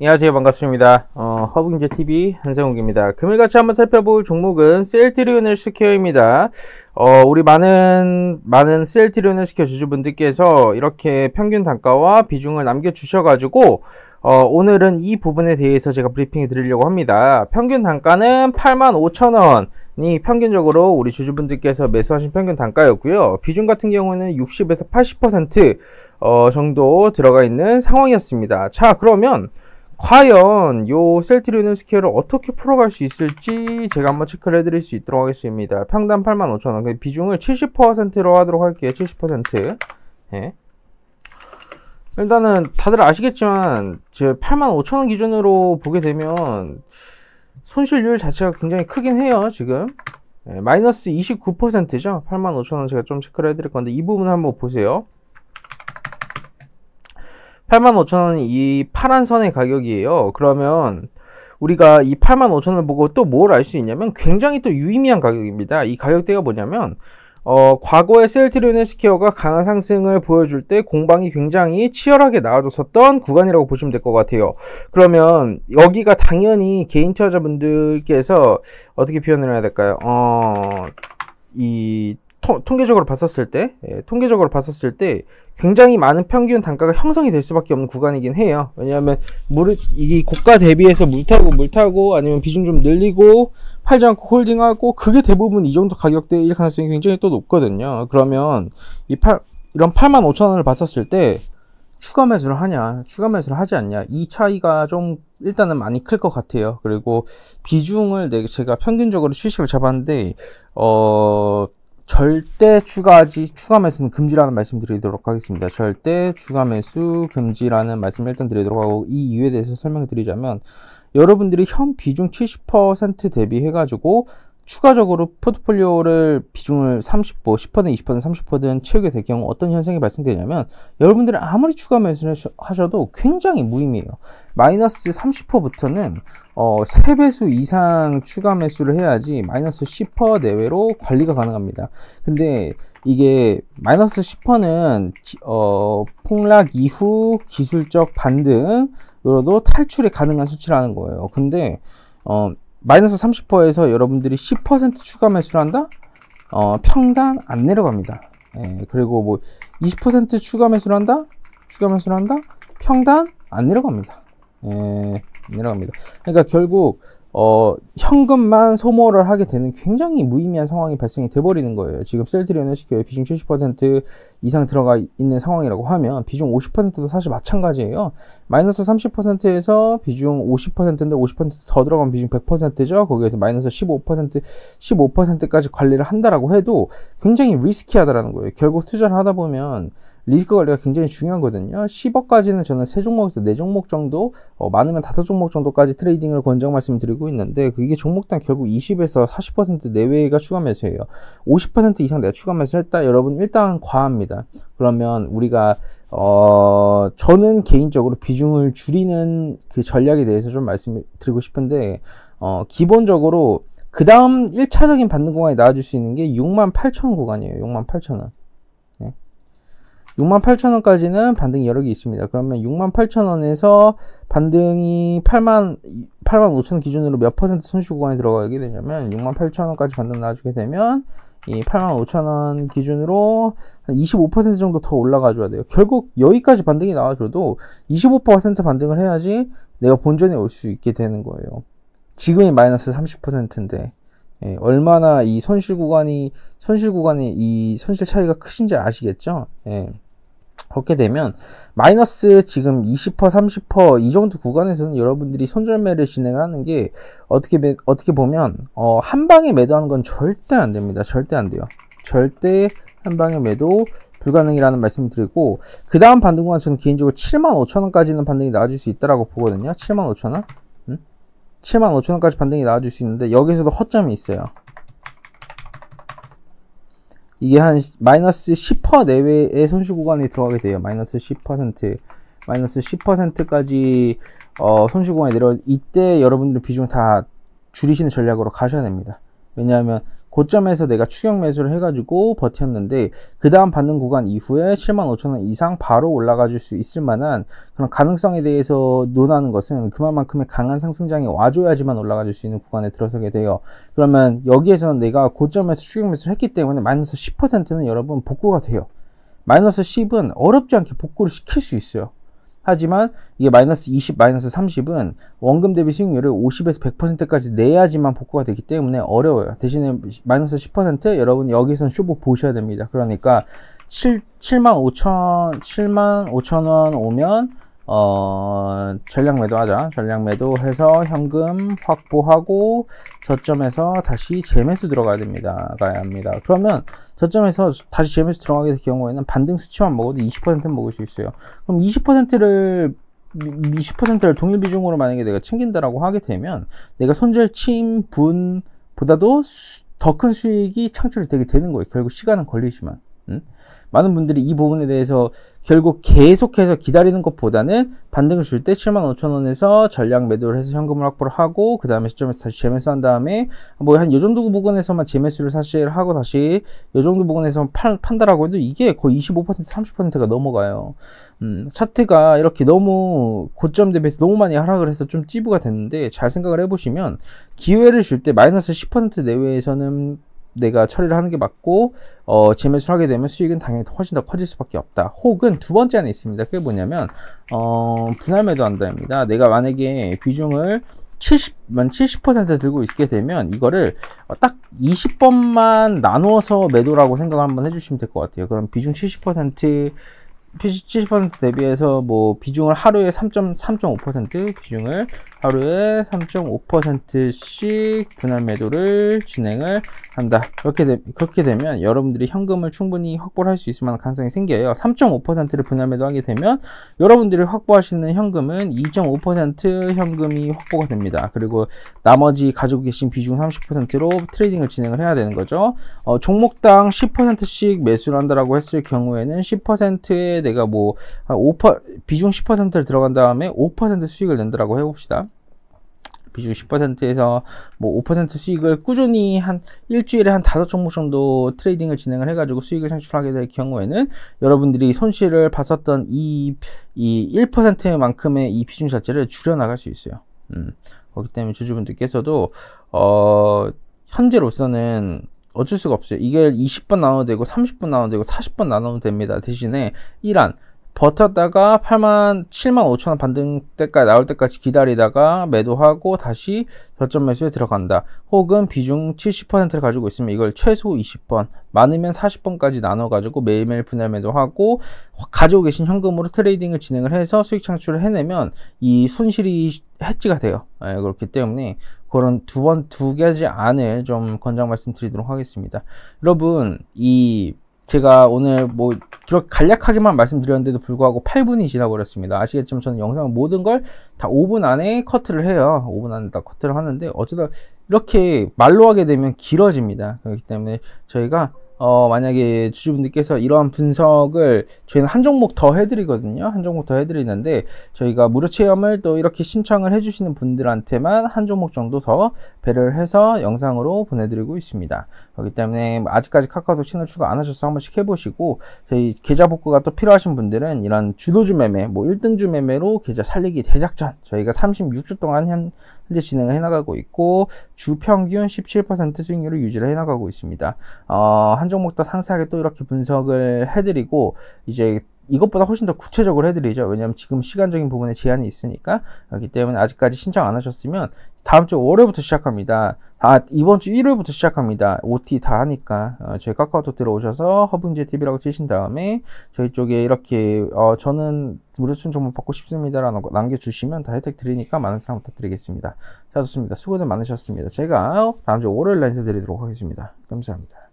안녕하세요 반갑습니다 어, 허브경제TV 한세웅입니다 금일같이 한번 살펴볼 종목은 셀트리온을 시켜입니다 어, 우리 많은 많은 셀트리온을 시켜 주주분들께서 이렇게 평균 단가와 비중을 남겨주셔가지고 어, 오늘은 이 부분에 대해서 제가 브리핑해 드리려고 합니다. 평균 단가는 85,000원이 평균적으로 우리 주주분들께서 매수하신 평균 단가였고요. 비중 같은 경우는 60에서 80% 어, 정도 들어가 있는 상황이었습니다. 자, 그러면 과연 요 셀트리온 스퀘어를 어떻게 풀어갈 수 있을지 제가 한번 체크를 해드릴 수 있도록 하겠습니다. 평단 85,000원, 비중을 70%로 하도록 할게요. 70%. 예. 일단은 다들 아시겠지만 85,000원 기준으로 보게 되면 손실률 자체가 굉장히 크긴 해요 지금 네, 마이너스 29%죠 85,000원 제가 좀 체크를 해드릴 건데 이 부분 한번 보세요 85,000원이 이 파란 선의 가격이에요 그러면 우리가 이 85,000원을 보고 또 뭘 알 수 있냐면 굉장히 또 유의미한 가격입니다 이 가격대가 뭐냐면 어, 과거에 셀트리온의 스퀘어가 강한 상승을 보여줄 때 공방이 굉장히 치열하게 나와줬었던 구간이라고 보시면 될 것 같아요. 그러면 여기가 당연히 개인 투자자분들께서 어떻게 표현을 해야 될까요? 어, 이 토, 통계적으로 봤었을 때 예, 통계적으로 봤었을 때 굉장히 많은 평균 단가가 형성이 될 수밖에 없는 구간이긴 해요. 왜냐하면 물 이게 고가 대비해서 물 타고 물 타고 아니면 비중 좀 늘리고 팔지 않고 홀딩하고 그게 대부분 이 정도 가격대일 가능성이 굉장히 또 높거든요. 그러면 이 팔 이런 8만 5천 원을 봤었을 때 추가 매수를 하냐, 추가 매수를 하지 않냐, 이 차이가 좀 일단은 많이 클 것 같아요. 그리고 비중을 제가 평균적으로 70을 잡았는데, 어, 절대 추가하지 추가 매수는 금지라는 말씀 드리도록 하겠습니다. 절대 추가 매수 금지라는 말씀을 일단 드리도록 하고 이 이유에 대해서 설명 드리자면 여러분들이 현 비중 70% 대비해가지고 추가적으로 포트폴리오를 비중을 30% 1 0 2 0 30%든 채우게 될 경우 어떤 현상이 발생되냐면 여러분들은 아무리 추가 매수를 하셔도 굉장히 무의미해요. 마이너스 30%부터는 어, 3배수 이상 추가 매수를 해야지 마이너스 10% 내외로 관리가 가능합니다. 근데 이게 마이너스 10%는 어, 폭락 이후 기술적 반등으로도 탈출이 가능한 수치라는 거예요. 근데 어, 마이너스 30%에서 여러분들이 10% 추가 매수를 한다? 어, 평단 안 내려갑니다. 예, 그리고 뭐20% 추가 매수를 한다? 추가 매수를 한다? 평단 안 내려갑니다. 예, 안 내려갑니다. 그러니까 결국 어, 현금만 소모를 하게 되는 굉장히 무의미한 상황이 발생이 돼버리는 거예요. 지금 셀트리온의 시켜에 비중 70% 이상 들어가 있는 상황이라고 하면 비중 50%도 사실 마찬가지예요. 마이너스 30%에서 비중 50%인데 50%더 들어가면 비중 100%죠. 거기에서 마이너스 15% 15%까지 관리를 한다라고 해도 굉장히 리스키하다라는 거예요. 결국 투자를 하다 보면 리스크 관리가 굉장히 중요하거든요. 10억까지는 저는 3 종목에서 4 종목 정도, 어, 많으면 5 종목 정도까지 트레이딩을 권장 말씀드리고 있는데 그게 종목당 결국 20에서 40% 내외가 추가 매수예요. 50% 이상 내가 추가 매수를 했다. 여러분 일단 과합니다. 그러면 우리가 어 저는 개인적으로 비중을 줄이는 그 전략에 대해서 좀 말씀드리고 싶은데 어 기본적으로 그 다음 1차적인 받는 공간이 나와줄 수 있는 게 68,000 구간이에요. 68,000원. 68,000원까지는 반등 이여러개 있습니다. 그러면 68,000원에서 반등이 8만 8만 5천 원 기준으로 몇 퍼센트 손실 구간에 들어가게 되냐면 6만 8천 원까지 반등 나와주게 되면 이 8만 5천 원 기준으로 한25% 정도 더 올라가줘야 돼요. 결국 여기까지 반등이 나와줘도 25% 반등을 해야지 내가 본전에 올 수 있게 되는 거예요. 지금이 마이너스 30%인데 예, 얼마나 이 손실 구간이 손실 구간이 이 손실 차이가 크신지 아시겠죠? 예. 그렇게 되면 마이너스 지금 20% 30%이 정도 구간에서는 여러분들이 손절매를 진행하는 게 어떻게 매, 어떻게 보면 어, 한 방에 매도하는 건 절대 안 됩니다. 절대 안 돼요. 절대 한 방에 매도 불가능이라는 말씀을 드리고 그 다음 반등구간 저는 개인적으로 75,000원까지는 반등이 나아질수 있다라고 보거든요. 75,000원. 음? 7 5 0원까지 반등이 나와줄 수 있는데 여기서도 허점이 있어요. 이게 한 마이너스 10% 내외의 손실 구간에 들어가게 돼요. 마이너스 10%. 마이너스 10%까지 어, 손실 구간에 내려 이때 여러분들 비중 다 줄이시는 전략으로 가셔야 됩니다. 왜냐하면 고점에서 내가 추격 매수를 해가지고 버텼는데 그 다음 받는 구간 이후에 75,000원 이상 바로 올라가 줄 수 있을 만한 그런 가능성에 대해서 논하는 것은 그만큼의 강한 상승장이 와줘야지만 올라가 줄 수 있는 구간에 들어서게 돼요. 그러면 여기에서는 내가 고점에서 추격 매수를 했기 때문에 마이너스 10%는 여러분 복구가 돼요. 마이너스 10은 어렵지 않게 복구를 시킬 수 있어요. 하지만 이게 마이너스 20, 마이너스 30은 원금 대비 수익률을 50에서 100%까지 내야지만 복구가 되기 때문에 어려워요. 대신에 마이너스 10% 여러분 여기서는 쇼보 보셔야 됩니다. 그러니까 7, 7만 5천, 7만 5천 원 오면 어, 전략 매도하자. 전략 매도해서 현금 확보하고 저점에서 다시 재매수 들어가야 됩니다. 가야 합니다. 그러면 저점에서 다시 재매수 들어가게 될 경우에는 반등 수치만 먹어도 20%는 먹을 수 있어요. 그럼 20%를 20%를 동일 비중으로 만약에 내가 챙긴다라고 하게 되면 내가 손절 침분보다도 더 큰 수익이 창출이 되게 되는 거예요. 결국 시간은 걸리지만. 음? 많은 분들이 이 부분에 대해서 결국 계속해서 기다리는 것보다는 반등을 줄 때 7만 5천 원에서 전량 매도를 해서 현금을 확보를 하고 그 다음에 시점에서 다시 재매수 뭐 한 다음에 뭐한요 정도 부분에서만 재매수를 사실 하고 다시 요 정도 부분에서 판다라고 해도 이게 거의 25% 30%가 넘어가요. 음, 차트가 이렇게 너무 고점 대비해서 너무 많이 하락을 해서 좀 찌부가 됐는데 잘 생각을 해보시면 기회를 줄 때 마이너스 10% 내외에서는 내가 처리를 하는 게 맞고 어, 재매수를 하게 되면 수익은 당연히 훨씬 더 커질 수밖에 없다. 혹은 두 번째 안에 있습니다. 그게 뭐냐면 어, 분할 매도한다입니다. 내가 만약에 비중을 70만 70% 들고 있게 되면 이거를 딱 20번만 나누어서 매도라고 생각 한번 해주시면 될 것 같아요. 그럼 비중 70%피 c 7 0 대비해서 뭐 비중을 하루에 3.3.5% 비중을 하루에 3.5%씩 분할 매도를 진행을 한다. 그렇게 되, 그렇게 되면 여러분들이 현금을 충분히 확보를 할 수 있을 만한 가능성이 생겨요. 3.5%를 분할 매도하게 되면 여러분들이 확보하시는 현금은 2.5% 현금이 확보가 됩니다. 그리고 나머지 가지고 계신 비중 30%로 트레이딩을 진행을 해야 되는 거죠. 어, 종목당 10%씩 매수를 한다라고 했을 경우에는 10%의 내가 뭐 한5% 비중 10%를 들어간 다음에 5% 수익을 낸다라고 해봅시다. 비중 10%에서 뭐 5% 수익을 꾸준히 한 일주일에 한 다섯 종목 정도 트레이딩을 진행을 해가지고 수익을 창출하게 될 경우에는 여러분들이 손실을 봤었던 이, 이 1%만큼의 이 비중 자체를 줄여나갈 수 있어요. 음. 그렇기 때문에 주주분들께서도, 어, 현재로서는 어쩔 수가 없어요. 이게 20번 나눠도 되고 30번 나눠도 되고 40번 나눠도 됩니다. 대신에 1안 버텼다가 8만 7만 5천 원 반등 때까지 나올 때까지 기다리다가 매도하고 다시 저점 매수에 들어간다. 혹은 비중 70%를 가지고 있으면 이걸 최소 20번, 많으면 40번까지 나눠 가지고 매일매일 분할 매도하고 가지고 계신 현금으로 트레이딩을 진행을 해서 수익 창출을 해내면 이 손실이 해지가 돼요. 네, 그렇기 때문에 그런 두 번두 가지 안을 좀 권장 말씀드리도록 하겠습니다. 여러분 이 제가 오늘 뭐 그렇게 간략하게만 말씀드렸는데도 불구하고 8분이 지나버렸습니다. 아시겠지만 저는 영상 모든 걸 다 5분 안에 커트를 해요. 5분 안에 다 커트를 하는데 어쩌다 이렇게 말로 하게 되면 길어집니다. 그렇기 때문에 저희가 어, 만약에 주주분들께서 이러한 분석을 저희는 한 종목 더 해드리거든요. 한 종목 더 해드리는데 저희가 무료 체험을 또 이렇게 신청을 해주시는 분들한테만 한 종목 정도 더 배를 려 해서 영상으로 보내드리고 있습니다. 그렇기 때문에 아직까지 카카오톡 신널 추가 안 하셔서 한 번씩 해보시고 저희 계좌 복구가 또 필요하신 분들은 이런 주도주 매매, 뭐 1등주 매매로 계좌 살리기 대작전 저희가 36주 동안 현재 진행을 해나가고 있고 주 평균 17% 수익률을 유지를 해나가고 있습니다. 어, 한한 종목 도 상세하게 또 이렇게 분석을 해드리고 이제 이것보다 훨씬 더 구체적으로 해드리죠. 왜냐면 지금 시간적인 부분에 제한이 있으니까 그렇기 때문에 아직까지 신청 안 하셨으면 다음 주 월요일부터 시작합니다. 아 이번 주 일요일부터 시작합니다. OT 다 하니까 어, 저희 카카오톡 들어오셔서 허브인제 TV라고 치신 다음에 저희 쪽에 이렇게 어, 저는 무료순 정보 받고 싶습니다라는 거 남겨주시면 다 혜택 드리니까 많은 사랑 부탁드리겠습니다. 자 좋습니다. 수고들 많으셨습니다. 제가 다음 주 월요일 날 인사드리도록 하겠습니다. 감사합니다.